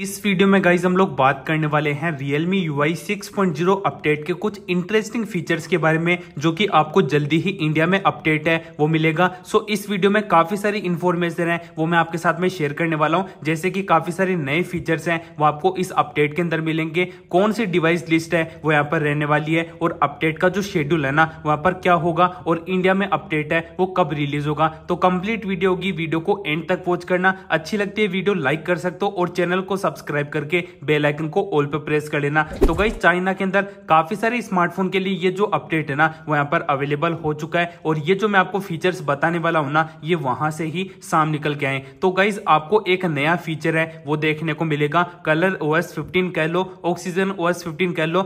इस वीडियो में गाइज हम लोग बात करने वाले हैं Realme UI 6.0 अपडेट के कुछ इंटरेस्टिंग फीचर्स के बारे में जो कि आपको जल्दी ही इंडिया में अपडेट है वो मिलेगा सो so, इस वीडियो में काफी सारी इन्फॉर्मेशन है वो मैं आपके साथ में शेयर करने वाला हूँ जैसे कि काफी सारे नए फीचर्स हैं वो आपको इस अपडेट के अंदर मिलेंगे कौन सी डिवाइस लिस्ट है वो यहाँ पर रहने वाली है और अपडेट का जो शेड्यूल है ना वहाँ पर क्या होगा और इंडिया में अपडेट है वो कब रिलीज होगा तो कंप्लीट वीडियो होगी वीडियो को एंड तक वॉच करना अच्छी लगती है वीडियो लाइक कर सकते हो और चैनल को सब्सक्राइब करके बेल आइकन को ऑल पर प्रेस कर लेना तो गई चाइना के अंदर काफी सारे स्मार्टफोन के लिए ये जो अपडेट है ना वो यहाँ पर अवेलेबल हो चुका है और ये जो मैं आपको फीचर्स बताने वाला हूँ ना ये वहां से ही साम निकल के आए तो गाइज आपको एक नया फीचर है वो देखने को मिलेगा कलर ओएस 15 कह लो ऑक्सीजन ओएस 15 कह लो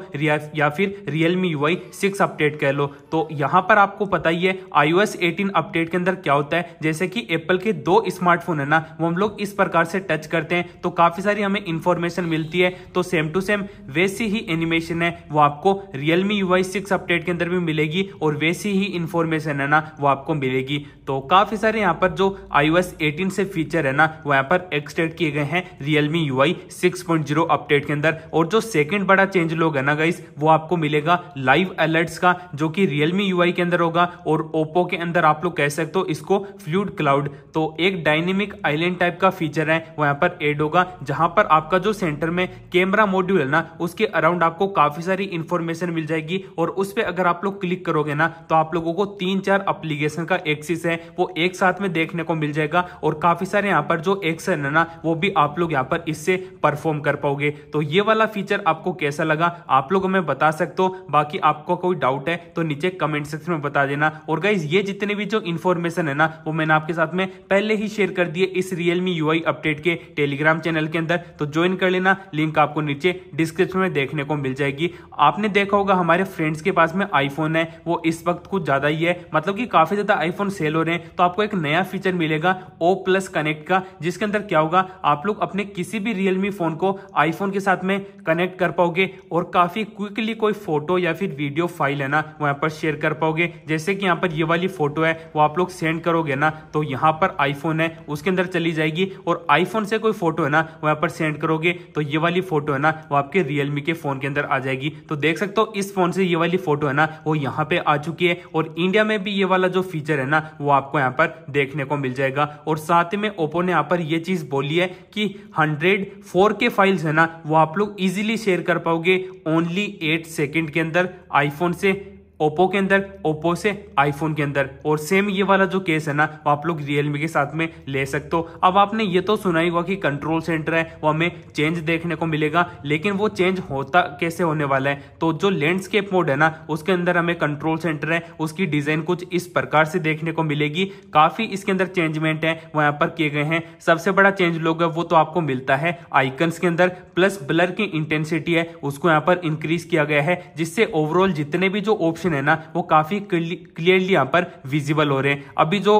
या फिर रियलमी यूआई 6 अपडेट कह लो तो यहाँ पर आपको पता ही है आईओएस 18 अपडेट के अंदर क्या होता है जैसे कि एप्पल के दो स्मार्टफोन है ना वो हम लोग इस प्रकार से टच करते हैं तो काफी सारी हमें इन्फॉर्मेशन मिलती है तो सेम टू सेम वैसी ही एनिमेशन है वो आपको रियलमी यू सिक्स अपडेट के अंदर भी मिलेगी और वैसी ही इन्फॉर्मेशन है ना वो आपको मिलेगी तो काफ़ी सारे यहाँ पर जो iOS 18 से फीचर है ना वो यहाँ पर एक्सटेड किए गए हैं रियलमी यू 6.0 अपडेट के अंदर और जो सेकेंड बड़ा चेंज लोग है ना गाइस वो आपको मिलेगा लाइव अलर्ट्स का जो कि रियलमी यू के अंदर होगा और ओप्पो के अंदर आप लोग कह सकते हो इसको फ्लूड क्लाउड तो एक डायनेमिक आइलैंड टाइप का फीचर है वो यहाँ पर एड होगा जहां पर आपका जो सेंटर में कैमरा मॉड्यूल है ना उसके अराउंड आपको काफी सारी इन्फॉर्मेशन मिल जाएगी और उस पर अगर आप लोग क्लिक करोगे ना तो आप लोगों को तीन चार अप्लीकेशन का एक्सिस है वो एक साथ में देखने को मिल जाएगा और काफी सारे यहाँ पर जो एक्सन है ना वो भी आप लोग यहाँ पर इससे परफॉर्म कर पाओगे तो ये वाला फीचर आपको कैसा लगा आप लोग हमें बता सकते हो बाकी आपको कोई डाउट है तो नीचे कमेंट सेक्शन में बता देना और गाइज ये जितने भी जो इन्फॉर्मेशन है ना वो मैंने आपके साथ में पहले ही शेयर कर दिए इस रियलमी यू अपडेट के टेलीग्राम चैनल के अंदर तो ज्वाइन कर लेना लिंक आपको नीचे डिस्क्रिप्शन में देखने को मिल जाएगी आपने देखा होगा हमारे फ्रेंड्स के पास में आईफोन है वो इस वक्त कुछ ज़्यादा ही है मतलब कि काफ़ी ज़्यादा आईफोन सेल हो रहे हैं तो आपको एक नया फीचर मिलेगा ओ प्लस कनेक्ट का जिसके अंदर क्या होगा आप लोग अपने किसी भी रियलमी फ़ोन को आईफोन के साथ में कनेक्ट कर पाओगे और काफ़ी क्विकली कोई फोटो या फिर वीडियो फाइल है ना वहां पर शेयर कर पाओगे जैसे कि यहाँ पर ये वाली फोटो है वो आप लोग सेंड करोगे ना तो यहाँ पर आईफोन है उसके अंदर चली जाएगी और आईफोन से कोई फोटो है ना वहां पर सेंड करोगे तो ये वाली फोटो है ना वो आपके रियलमी के फोन के अंदर आ जाएगी तो देख सकते हो इस फोन से ये वाली फोटो है ना वो यहाँ पे आ चुकी है और इंडिया में भी ये वाला जो फीचर है ना वो आपको यहाँ पर देखने को मिल जाएगा और साथ में ओप्पो ने यहाँ पर ये चीज बोली है कि हंड्रेड फोर के फाइल्स है ना वो आप लोग इजिली शेयर कर पाओगे ओनली एट सेकेंड के अंदर आईफोन से ओप्पो के अंदर ओप्पो से आईफोन के अंदर और सेम ये वाला जो केस है ना वो आप लोग रियलमी के साथ में ले सकते हो अब आपने ये तो सुना ही होगा कि कंट्रोल सेंटर है वो हमें चेंज देखने को मिलेगा लेकिन वो चेंज होता कैसे होने वाला है तो जो लैंडस्केप मोड है ना उसके अंदर हमें कंट्रोल सेंटर है उसकी डिजाइन कुछ इस प्रकार से देखने को मिलेगी काफी इसके अंदर चेंजमेंट है वो यहाँ पर किए गए हैं सबसे बड़ा चेंज लोग है वो तो आपको मिलता है आइकन्स के अंदर प्लस ब्लर की इंटेंसिटी है उसको यहाँ पर इंक्रीज किया गया है जिससे ओवरऑल जितने भी जो ऑप्शन सेक्शन है ना वो काफ़ी क्लियरली यहाँ पर विजिबल हो रहे हैं अभी जो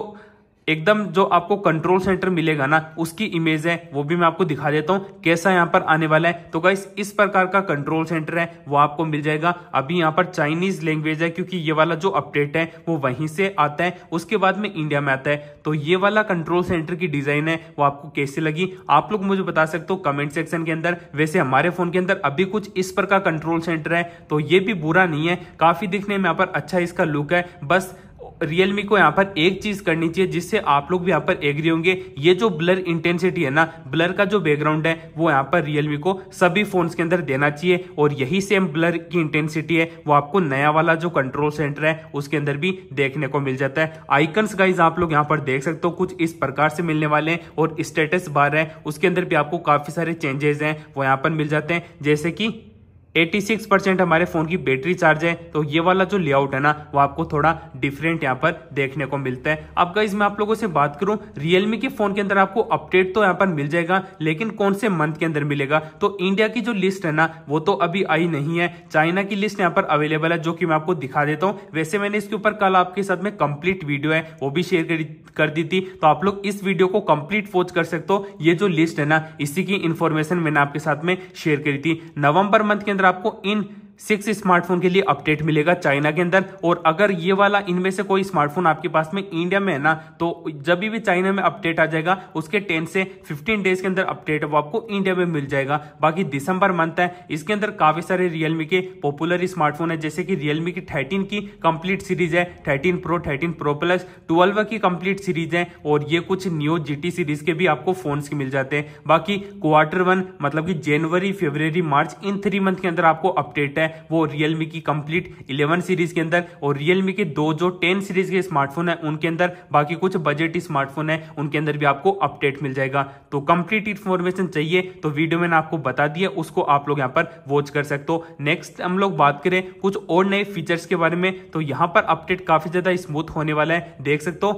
एकदम जो आपको कंट्रोल सेंटर मिलेगा ना उसकी इमेज है वो भी मैं आपको दिखा देता हूँ कैसा यहाँ पर आने वाला है तो गाइस इस प्रकार का कंट्रोल सेंटर है वो आपको मिल जाएगा अभी यहाँ पर चाइनीज लैंग्वेज है क्योंकि ये वाला जो अपडेट है वो वहीं से आता है उसके बाद में इंडिया में आता है तो ये वाला कंट्रोल सेंटर की डिजाइन है वो आपको कैसे लगी आप लोग मुझे बता सकते हो कमेंट सेक्शन के अंदर वैसे हमारे फोन के अंदर अभी कुछ इस प्रकार कंट्रोल सेंटर है तो ये भी बुरा नहीं है काफी दिखने में यहाँ पर अच्छा इसका लुक है बस रियलमी को यहाँ पर एक चीज करनी चाहिए जिससे आप लोग भी यहाँ पर एग्री होंगे ये जो ब्लर इंटेंसिटी है ना ब्लर का जो बैकग्राउंड है वो यहाँ पर रियलमी को सभी फोन्स के अंदर देना चाहिए और यही सेम ब्लर की इंटेंसिटी है वो आपको नया वाला जो कंट्रोल सेंटर है उसके अंदर भी देखने को मिल जाता है आइकन्स गाइज आप लोग यहाँ पर देख सकते हो कुछ इस प्रकार से मिलने वाले हैं और स्टेटस बार है उसके अंदर भी आपको काफी सारे चेंजेस हैं वो यहाँ पर मिल जाते हैं जैसे कि 86 परसेंट हमारे फोन की बैटरी चार्ज है तो ये वाला जो लेआउट है ना वो आपको थोड़ा डिफरेंट यहाँ पर देखने को मिलता है अब गाइज मैं आप लोगों से बात करूं रियलमी के फोन के अंदर आपको अपडेट तो यहाँ पर मिल जाएगा लेकिन कौन से मंथ के अंदर मिलेगा तो इंडिया की जो लिस्ट है ना वो तो अभी आई नहीं है चाइना की लिस्ट यहाँ पर अवेलेबल है जो कि मैं आपको दिखा देता हूँ वैसे मैंने इसके ऊपर कल आपके साथ में कम्प्लीट वीडियो है वो भी शेयर कर दी थी तो आप लोग इस वीडियो को कम्प्लीट वॉच कर सकते हो ये जो लिस्ट है ना इसी की इन्फॉर्मेशन मैंने आपके साथ में शेयर करी थी नवम्बर मंथ के अंदर आपको इन सिक्स स्मार्टफोन के लिए अपडेट मिलेगा चाइना के अंदर और अगर ये वाला इनमें से कोई स्मार्टफोन आपके पास में इंडिया में है ना तो जब भी चाइना में अपडेट आ जाएगा उसके टेन से फिफ्टीन डेज के अंदर अपडेट वो आपको इंडिया में मिल जाएगा बाकी दिसंबर मंथ है इसके अंदर काफी सारे रियलमी के पॉपुलर स्मार्टफोन है जैसे कि रियलमी की थर्टीन की कंप्लीट सीरीज है thirteen pro thirteen pro plus twelve की कंप्लीट सीरीज है और ये कुछ न्यू जी सीरीज के भी आपको फोन मिल जाते हैं बाकी क्वार्टर वन मतलब की जनवरी फेब्रवरी मार्च इन थ्री मंथ के अंदर आपको अपडेट है है वो रियलमी की कंप्लीट 11 सीरीज के अंदर और रियलमी के दो जो 10 सीरीज के स्मार्टफोन है उनके अंदर बाकी कुछ बजट स्मार्टफोन है उनके अंदर भी आपको अपडेट मिल जाएगा तो कंप्लीट इन्फॉर्मेशन चाहिए तो वीडियो मैंने आपको बता दिया उसको आप लोग यहाँ पर वॉच कर सकते हो नेक्स्ट हम लोग बात करें कुछ और नए फीचर्स के बारे में तो यहाँ पर अपडेट काफी ज्यादा स्मूथ होने वाला है देख सकते हो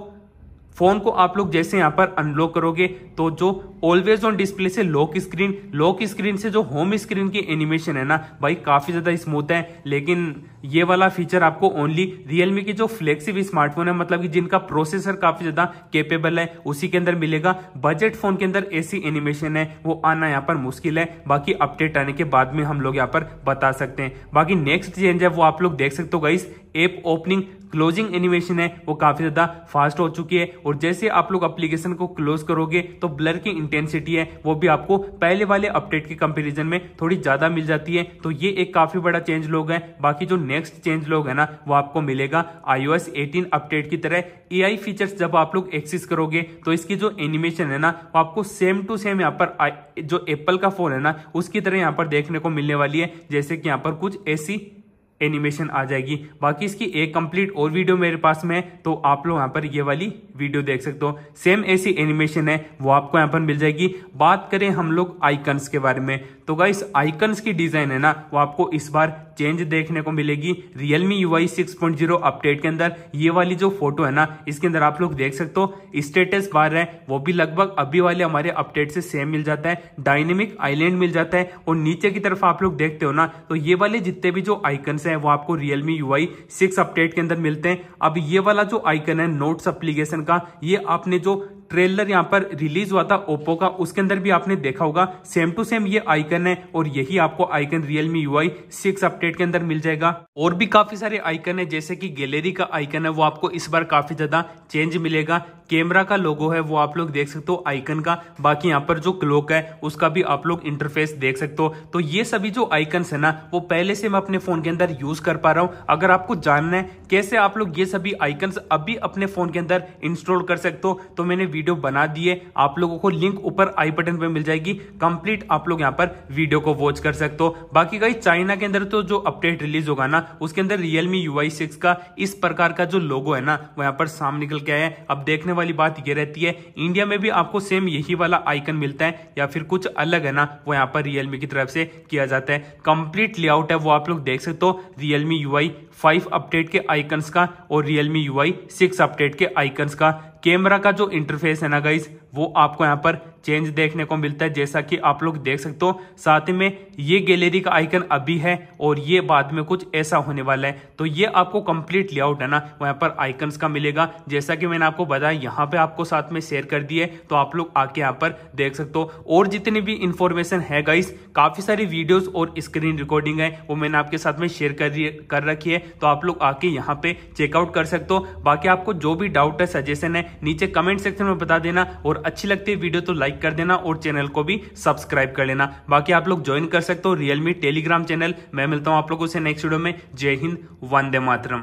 फोन को आप लोग जैसे यहाँ पर अनलॉक करोगे तो जो ऑलवेज ऑन डिस्प्ले से लॉक स्क्रीन लॉक स्क्रीन से जो होम स्क्रीन की एनिमेशन है ना भाई काफी ज्यादा स्मूथ है लेकिन ये वाला फीचर आपको ओनली रियलमी के जो फ्लेक्सिव स्मार्टफोन है मतलब कि जिनका प्रोसेसर काफी ज्यादा केपेबल है उसी के अंदर मिलेगा बजट फोन के अंदर ऐसी एनिमेशन है वो आना यहाँ पर मुश्किल है बाकी अपडेट आने के बाद में हम लोग यहाँ पर बता सकते हैं बाकी नेक्स्ट चेंज है वो आप लोग देख सकते हो guys app opening closing animation है वो काफी ज्यादा फास्ट हो चुकी है और जैसे आप लोग अप्लीकेशन को क्लोज करोगे तो ब्लर की इंटेंसिटी है वो भी आपको पहले वाले अपडेट के कंपेरिजन में थोड़ी ज्यादा मिल जाती है तो ये एक काफी बड़ा चेंज लोग है बाकी जो नेक्स्ट चेंज लोग तो है ना वो आपको मिलेगा आईओ एस अपडेट की तरह ए फीचर्स जब आप लोग एक्सेस करोगे तो इसकी जो एनिमेशन है ना वो आपको सेम टू सेम यहाँ पर जो एप्पल का फोन है ना उसकी तरह यहाँ पर देखने को मिलने वाली है जैसे कि यहाँ पर कुछ ऐसी एनिमेशन आ जाएगी बाकी इसकी एक कंप्लीट और वीडियो मेरे पास में है तो आप लोग यहाँ पर ये वाली वीडियो देख सकते हो सेम ऐसी एनिमेशन है वो आपको यहाँ पर मिल जाएगी बात करें हम लोग आइकन्स के बारे में तो गाइस आइकन्स की डिजाइन है ना वो आपको इस बार चेंज देखने को मिलेगी रियलमी यूआई 6.0 अपडेट के अंदर ये वाली जो फोटो है ना इसके अंदर आप लोग देख सकते हो स्टेटस बार है वो भी लगभग अभी वाले हमारे अपडेट से सेम मिल जाता है डायनेमिक आइलैंड मिल जाता है और नीचे की तरफ आप लोग देखते हो ना तो ये वाले जितने भी जो आइकन है वो आपको रियलमी यूआई सिक्स अपडेट के अंदर मिलते हैं अब ये वाला जो आइकन है नोट्स अप्लीकेशन का ये आपने जो ट्रेलर यहाँ पर रिलीज हुआ था ओप्पो का उसके अंदर भी आपने देखा होगा सेम टू सेम ये आइकन है और यही आपको icon Realme U I six update के अंदर मिल जाएगा और भी काफी सारे आइकन है जैसे कि गैलरी का आइकन है वो आपको इस बार काफी ज्यादा चेंज मिलेगा कैमरा का लोगो है वो आप लोग देख सकते हो आइकन का बाकी यहाँ पर जो क्लोक है उसका भी आप लोग इंटरफेस देख सकते हो तो ये सभी जो आइकन है ना वो पहले से मैं अपने फोन के अंदर यूज कर पा रहा हूँ अगर आपको जानना है कैसे आप लोग ये सभी आइकन अभी अपने फोन के अंदर इंस्टॉल कर सकते हो तो मैंने वीडियो बना दिए आप लोगों को लिंक ऊपर आई बटन पर मिल जाएगी कंप्लीट आप लोग यहाँ पर वीडियो को वॉच कर सकते हो बाकी कहीं चाइना के अंदर तो जो अपडेट रिलीज होगा ना उसके अंदर रियलमी यू आई सिक्स का इस प्रकार का जो लोगो है ना वो यहाँ पर सामने निकल के आया है अब देखने वाली बात यह रहती है इंडिया में भी आपको सेम यही वाला आइकन मिलता है या फिर कुछ अलग है ना वो यहाँ पर रियलमी की तरफ से किया जाता है कंप्लीट लेआउट है वो आप लोग देख सकते हो रियलमी यू आई अपडेट के आइकन्स का और Realme U I six update के आइकन्स का कैमरा का जो इंटरफेस है ना गाइज वो आपको यहाँ पर चेंज देखने को मिलता है जैसा कि आप लोग देख सकते हो साथ में ये गैलरी का आइकन अभी है और ये बाद में कुछ ऐसा होने वाला है तो ये आपको कंप्लीट लेआउट है ना वहाँ पर आइकन्स का मिलेगा जैसा कि मैंने आपको बताया यहाँ पे आपको साथ में शेयर कर दिए तो आप लोग आके यहाँ पर देख सकते हो और जितनी भी इंफॉर्मेशन है गाइस काफ़ी सारी वीडियोज और स्क्रीन रिकॉर्डिंग है वो मैंने आपके साथ में शेयर कर कर रखी है तो आप लोग आके यहाँ पे चेकआउट कर सकते हो बाकी आपको जो भी डाउट है सजेशन है नीचे कमेंट सेक्शन में बता देना और और अच्छी लगती है वीडियो तो लाइक कर देना और चैनल को भी सब्सक्राइब कर लेना बाकी आप लोग ज्वाइन कर सकते हो रियलमी टेलीग्राम चैनल मैं मिलता हूँ आप लोगों से नेक्स्ट वीडियो में जय हिंद वंदे मातरम